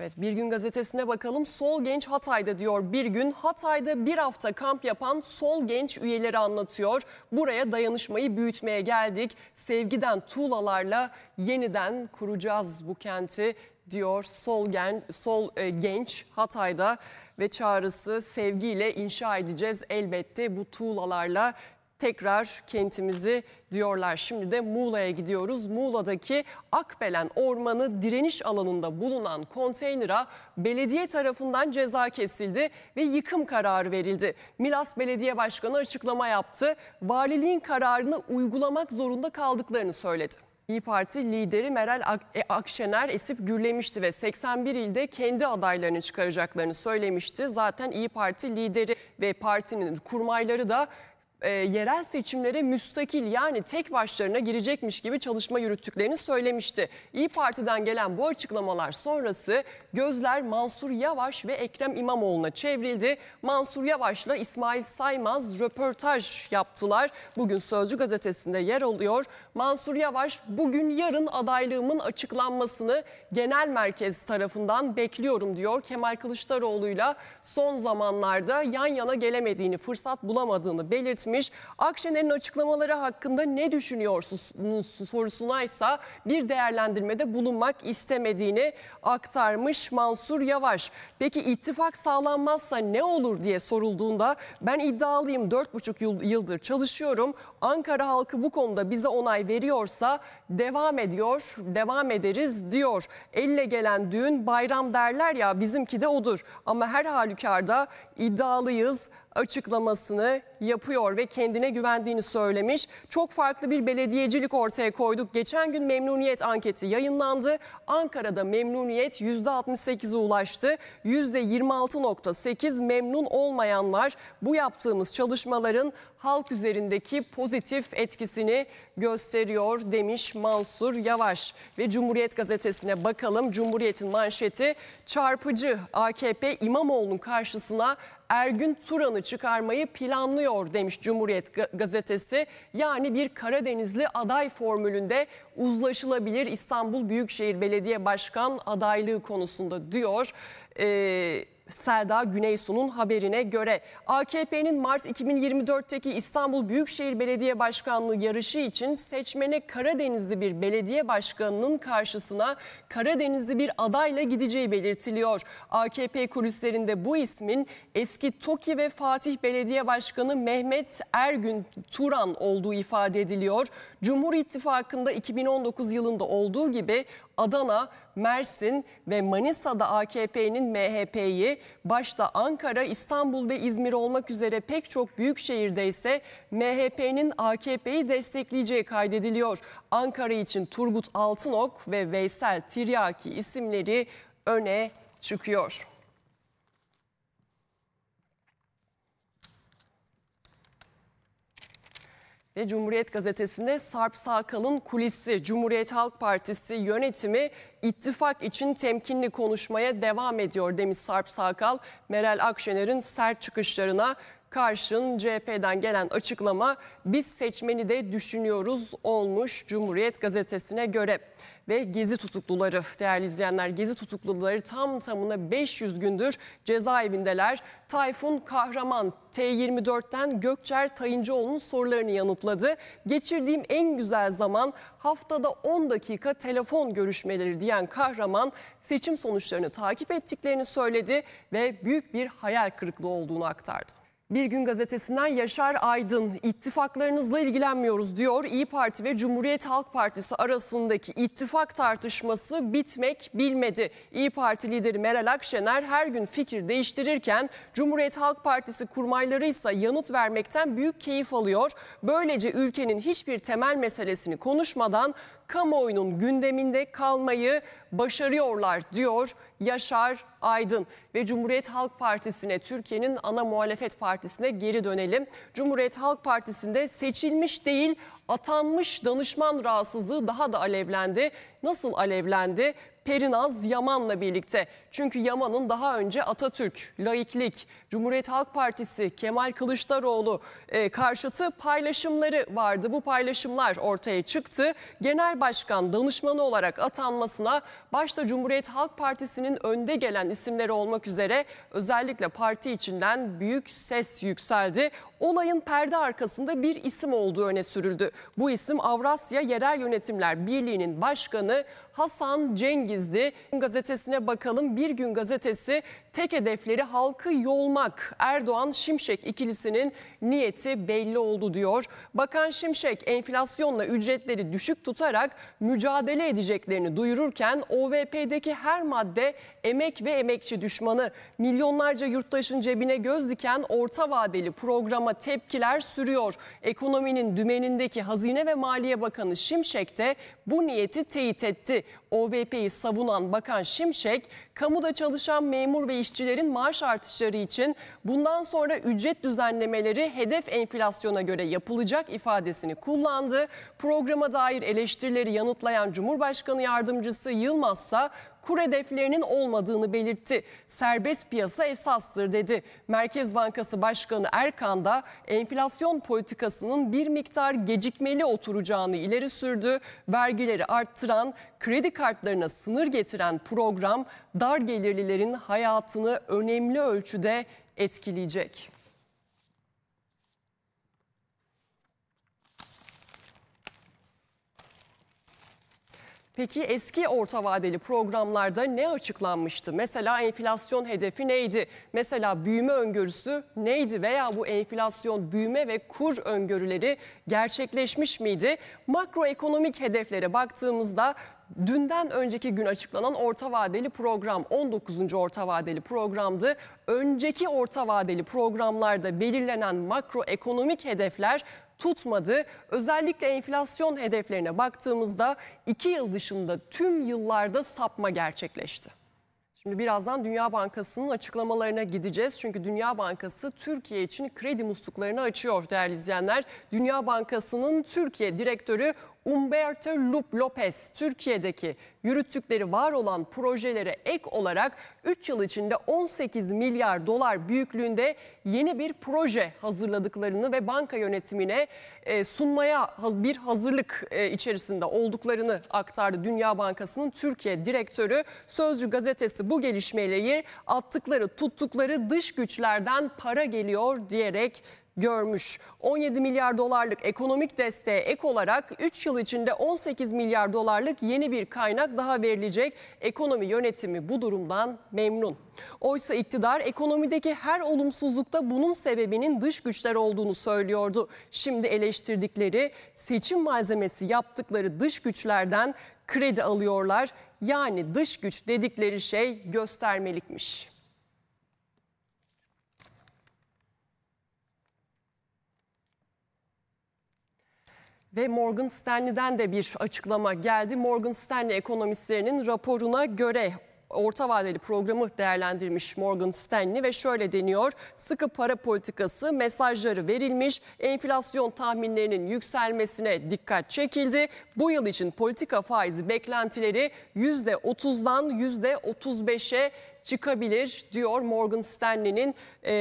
Evet Bir Gün gazetesine bakalım. Sol Genç Hatay'da diyor bir gün. Hatay'da bir hafta kamp yapan Sol Genç üyeleri anlatıyor. Buraya dayanışmayı büyütmeye geldik. Sevgiden tuğlalarla yeniden kuracağız bu kenti diyor Sol, gen, Sol e, Genç Hatay'da ve çağrısı sevgiyle inşa edeceğiz elbette bu tuğlalarla tekrar kentimizi diyorlar. Şimdi de Muğla'ya gidiyoruz. Muğla'daki Akbelen Ormanı direniş alanında bulunan konteynera belediye tarafından ceza kesildi ve yıkım kararı verildi. Milas Belediye Başkanı açıklama yaptı. Valiliğin kararını uygulamak zorunda kaldıklarını söyledi. İyi Parti lideri Meral e, Akşener esip gürlemişti ve 81 ilde kendi adaylarını çıkaracaklarını söylemişti. Zaten İyi Parti lideri ve partinin kurmayları da e, yerel seçimlere müstakil yani tek başlarına girecekmiş gibi çalışma yürüttüklerini söylemişti. İyi Parti'den gelen bu açıklamalar sonrası gözler Mansur Yavaş ve Ekrem İmamoğlu'na çevrildi. Mansur Yavaş'la İsmail Saymaz röportaj yaptılar. Bugün Sözcü gazetesinde yer oluyor. Mansur Yavaş bugün yarın adaylığımın açıklanmasını genel merkez tarafından bekliyorum diyor. Kemal Kılıçdaroğlu'yla son zamanlarda yan yana gelemediğini, fırsat bulamadığını belirtmişti etmiş. Akşener'in açıklamaları hakkında ne düşünüyorsunuz ise bir değerlendirmede bulunmak istemediğini aktarmış Mansur Yavaş. Peki ittifak sağlanmazsa ne olur diye sorulduğunda ben iddialıyım 4,5 yıldır çalışıyorum. Ankara halkı bu konuda bize onay veriyorsa devam ediyor, devam ederiz diyor. Elle gelen düğün bayram derler ya bizimki de odur. Ama her halükarda iddialıyız, açıklamasını yapıyor ve kendine güvendiğini söylemiş. Çok farklı bir belediyecilik ortaya koyduk. Geçen gün memnuniyet anketi yayınlandı. Ankara'da memnuniyet %68'e ulaştı. %26.8 memnun olmayanlar bu yaptığımız çalışmaların halk üzerindeki pozitif etkisini gösteriyor demiş Mansur Yavaş. Ve Cumhuriyet gazetesine bakalım. Cumhuriyet'in manşeti çarpıcı AKP İmamoğlu'nun karşısına Ergün Turan'ı çıkarmayı planlıyor demiş Cumhuriyet gazetesi. Yani bir Karadenizli aday formülünde uzlaşılabilir İstanbul Büyükşehir Belediye Başkan adaylığı konusunda diyor. Ee, Selda Güneysu'nun haberine göre AKP'nin Mart 2024'teki İstanbul Büyükşehir Belediye Başkanlığı yarışı için seçmene Karadenizli bir belediye başkanının karşısına Karadenizli bir adayla gideceği belirtiliyor. AKP kulislerinde bu ismin eski TOKİ ve Fatih Belediye Başkanı Mehmet Ergün Turan olduğu ifade ediliyor. Cumhur İttifakı'nda 2019 yılında olduğu gibi Adana, Mersin ve Manisa'da AKP'nin MHP'yi başta Ankara, İstanbul ve İzmir olmak üzere pek çok büyük şehirde ise MHP'nin AKP'yi destekleyeceği kaydediliyor. Ankara için Turgut Altınok ve Veysel Tiryaki isimleri öne çıkıyor. Ve Cumhuriyet Gazetesi'nde Sarp Sakal'ın kulisi, Cumhuriyet Halk Partisi yönetimi ittifak için temkinli konuşmaya devam ediyor demiş Sarp Sakal. Meral Akşener'in sert çıkışlarına Karşın CHP'den gelen açıklama biz seçmeni de düşünüyoruz olmuş Cumhuriyet gazetesine göre. Ve gezi tutukluları değerli izleyenler gezi tutukluları tam tamına 500 gündür cezaevindeler. Tayfun Kahraman T24'ten Gökçer Tayıncıoğlu'nun sorularını yanıtladı. Geçirdiğim en güzel zaman haftada 10 dakika telefon görüşmeleri diyen kahraman seçim sonuçlarını takip ettiklerini söyledi ve büyük bir hayal kırıklığı olduğunu aktardı. Bir Gün Gazetesi'nden Yaşar Aydın ittifaklarınızla ilgilenmiyoruz diyor. İyi Parti ve Cumhuriyet Halk Partisi arasındaki ittifak tartışması bitmek bilmedi. İyi Parti lideri Meral Akşener her gün fikir değiştirirken Cumhuriyet Halk Partisi kurmayları ise yanıt vermekten büyük keyif alıyor. Böylece ülkenin hiçbir temel meselesini konuşmadan kamuoyunun gündeminde kalmayı başarıyorlar diyor Yaşar Aydın ve Cumhuriyet Halk Partisi'ne Türkiye'nin ana muhalefet partisine geri dönelim. Cumhuriyet Halk Partisi'nde seçilmiş değil Atanmış danışman rahatsızlığı daha da alevlendi. Nasıl alevlendi? Perinaz Yaman'la birlikte. Çünkü Yaman'ın daha önce Atatürk, laiklik, Cumhuriyet Halk Partisi, Kemal Kılıçdaroğlu e, karşıtı paylaşımları vardı. Bu paylaşımlar ortaya çıktı. Genel Başkan danışmanı olarak atanmasına başta Cumhuriyet Halk Partisi'nin önde gelen isimleri olmak üzere özellikle parti içinden büyük ses yükseldi. Olayın perde arkasında bir isim olduğu öne sürüldü. Bu isim Avrasya Yerel Yönetimler Birliği'nin başkanı Hasan Cengiz'di. Gazetesine bakalım. Bir gün gazetesi tek hedefleri halkı yolmak. Erdoğan Şimşek ikilisinin niyeti belli oldu diyor. Bakan Şimşek enflasyonla ücretleri düşük tutarak mücadele edeceklerini duyururken OVP'deki her madde emek ve emekçi düşmanı. Milyonlarca yurttaşın cebine göz diken orta vadeli programa tepkiler sürüyor. Ekonominin dümenindeki Hazine ve Maliye Bakanı Şimşek de bu niyeti teyit etti. OVP'yi savunan Bakan Şimşek, kamuda çalışan memur ve işçilerin maaş artışları için bundan sonra ücret düzenlemeleri hedef enflasyona göre yapılacak ifadesini kullandı. Programa dair eleştirileri yanıtlayan Cumhurbaşkanı Yardımcısı Yılmaz ise kur hedeflerinin olmadığını belirtti. Serbest piyasa esastır dedi. Merkez Bankası Başkanı Erkan da enflasyon politikasının bir miktar gecikmeli oturacağını ileri sürdü. Vergileri arttıran, kredi kartlarına sınır getiren program dar gelirlilerin hayatını önemli ölçüde etkileyecek. Peki eski orta vadeli programlarda ne açıklanmıştı? Mesela enflasyon hedefi neydi? Mesela büyüme öngörüsü neydi? Veya bu enflasyon, büyüme ve kur öngörüleri gerçekleşmiş miydi? Makroekonomik hedeflere baktığımızda dünden önceki gün açıklanan orta vadeli program 19. orta vadeli programdı. Önceki orta vadeli programlarda belirlenen makroekonomik hedefler tutmadı. Özellikle enflasyon hedeflerine baktığımızda 2 yıl dışında tüm yıllarda sapma gerçekleşti. Şimdi birazdan Dünya Bankası'nın açıklamalarına gideceğiz. Çünkü Dünya Bankası Türkiye için kredi musluklarını açıyor değerli izleyenler. Dünya Bankası'nın Türkiye direktörü Umberto Lup Lopez Türkiye'deki yürüttükleri var olan projelere ek olarak 3 yıl içinde 18 milyar dolar büyüklüğünde yeni bir proje hazırladıklarını ve banka yönetimine e, sunmaya bir hazırlık e, içerisinde olduklarını aktardı Dünya Bankası'nın Türkiye direktörü. Sözcü gazetesi bu gelişmeleri attıkları tuttukları dış güçlerden para geliyor diyerek görmüş. 17 milyar dolarlık ekonomik desteğe ek olarak 3 yıl içinde 18 milyar dolarlık yeni bir kaynak daha verilecek. Ekonomi yönetimi bu durumdan memnun. Oysa iktidar ekonomideki her olumsuzlukta bunun sebebinin dış güçler olduğunu söylüyordu. Şimdi eleştirdikleri seçim malzemesi yaptıkları dış güçlerden kredi alıyorlar. Yani dış güç dedikleri şey göstermelikmiş. Ve Morgan Stanley'den de bir açıklama geldi. Morgan Stanley ekonomistlerinin raporuna göre orta vadeli programı değerlendirmiş Morgan Stanley ve şöyle deniyor. Sıkı para politikası mesajları verilmiş, enflasyon tahminlerinin yükselmesine dikkat çekildi. Bu yıl için politika faizi beklentileri %30'dan %35'e çıkabilir diyor Morgan Stanley'nin e,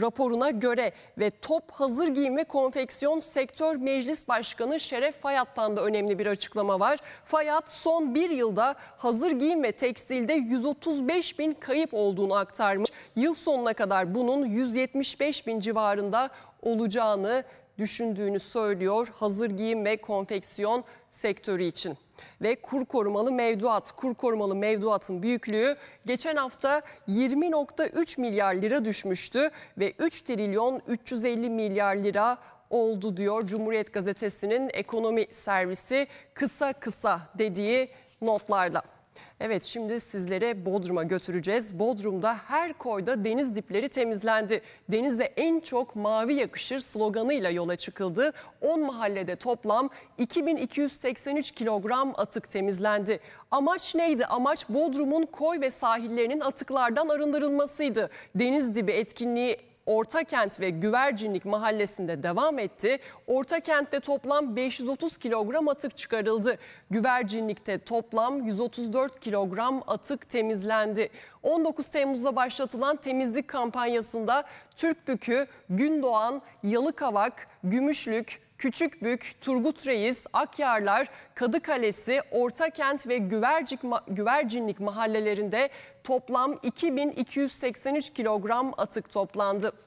raporuna göre. Ve top hazır giyim ve konfeksiyon sektör meclis başkanı Şeref Fayat'tan da önemli bir açıklama var. Fayat son bir yılda hazır giyim ve tekstilde 135 bin kayıp olduğunu aktarmış. Yıl sonuna kadar bunun 175 bin civarında olacağını düşündüğünü söylüyor hazır giyim ve konfeksiyon sektörü için. Ve kur korumalı mevduat, kur korumalı mevduatın büyüklüğü geçen hafta 20.3 milyar lira düşmüştü ve 3 trilyon 350 milyar lira oldu diyor Cumhuriyet Gazetesi'nin ekonomi servisi kısa kısa dediği notlarla. Evet şimdi sizlere Bodrum'a götüreceğiz. Bodrum'da her koyda deniz dipleri temizlendi. Denize en çok mavi yakışır sloganıyla yola çıkıldı. 10 mahallede toplam 2283 kilogram atık temizlendi. Amaç neydi? Amaç Bodrum'un koy ve sahillerinin atıklardan arındırılmasıydı. Deniz dibi etkinliği Orta Kent ve Güvercinlik mahallesinde devam etti. Orta Kent'te toplam 530 kilogram atık çıkarıldı. Güvercinlik'te toplam 134 kilogram atık temizlendi. 19 Temmuz'da başlatılan temizlik kampanyasında Türkbükü, Gündoğan, Yalıkavak, Gümüşlük, Küçükbük, Turgut Reis, Akyarlar, Kadıkalesi, Ortakent ve Güvercik, Güvercinlik mahallelerinde toplam 2283 kilogram atık toplandı.